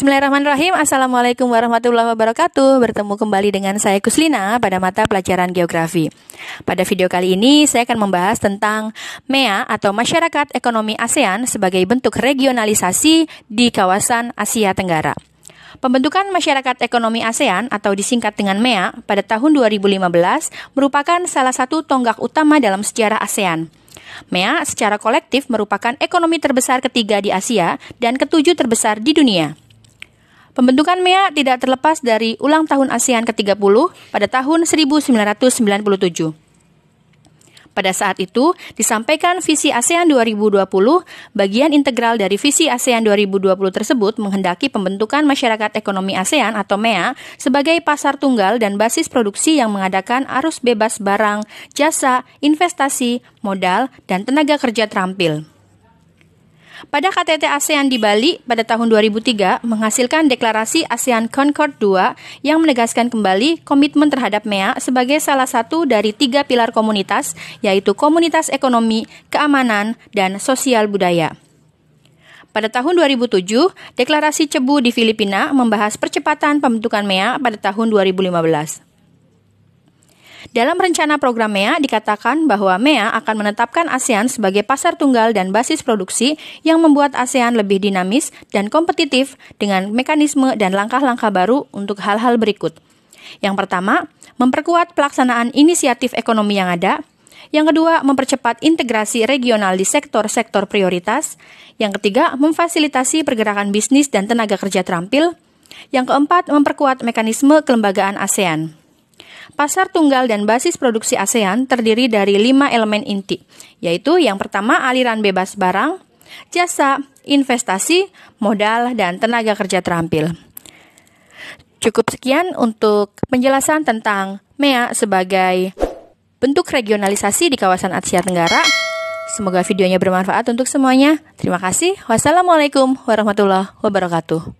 Bismillahirrahmanirrahim Assalamualaikum warahmatullahi wabarakatuh Bertemu kembali dengan saya Kuslina pada mata pelajaran geografi Pada video kali ini saya akan membahas tentang MEA atau Masyarakat Ekonomi ASEAN Sebagai bentuk regionalisasi di kawasan Asia Tenggara Pembentukan Masyarakat Ekonomi ASEAN atau disingkat dengan MEA pada tahun 2015 merupakan salah satu tonggak utama dalam sejarah ASEAN. MEA secara kolektif merupakan ekonomi terbesar ketiga di Asia dan ketujuh terbesar di dunia. Pembentukan MEA tidak terlepas dari ulang tahun ASEAN ke-30 pada tahun 1997. Pada saat itu, disampaikan visi ASEAN 2020, bagian integral dari visi ASEAN 2020 tersebut menghendaki pembentukan masyarakat ekonomi ASEAN atau MEA sebagai pasar tunggal dan basis produksi yang mengadakan arus bebas barang, jasa, investasi, modal, dan tenaga kerja terampil. Pada KTT ASEAN di Bali pada tahun 2003 menghasilkan deklarasi ASEAN Concord II yang menegaskan kembali komitmen terhadap MEA sebagai salah satu dari tiga pilar komunitas, yaitu komunitas ekonomi, keamanan, dan sosial budaya. Pada tahun 2007, Deklarasi Cebu di Filipina membahas percepatan pembentukan MEA pada tahun 2015. Dalam rencana program MEA dikatakan bahwa MEA akan menetapkan ASEAN sebagai pasar tunggal dan basis produksi yang membuat ASEAN lebih dinamis dan kompetitif dengan mekanisme dan langkah-langkah baru untuk hal-hal berikut. Yang pertama, memperkuat pelaksanaan inisiatif ekonomi yang ada. Yang kedua, mempercepat integrasi regional di sektor-sektor prioritas. Yang ketiga, memfasilitasi pergerakan bisnis dan tenaga kerja terampil. Yang keempat, memperkuat mekanisme kelembagaan ASEAN. Pasar tunggal dan basis produksi ASEAN terdiri dari lima elemen inti, yaitu yang pertama aliran bebas barang, jasa, investasi, modal, dan tenaga kerja terampil. Cukup sekian untuk penjelasan tentang MEA sebagai bentuk regionalisasi di kawasan Asia Tenggara. Semoga videonya bermanfaat untuk semuanya. Terima kasih. Wassalamualaikum warahmatullahi wabarakatuh.